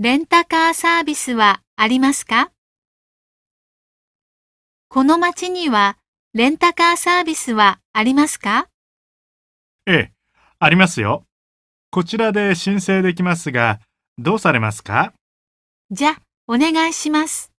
レンタカーサービスはありますかこの町にはレンタカーサービスはありますかええ、ありますよ。こちらで申請できますが、どうされますかじゃ、お願いします。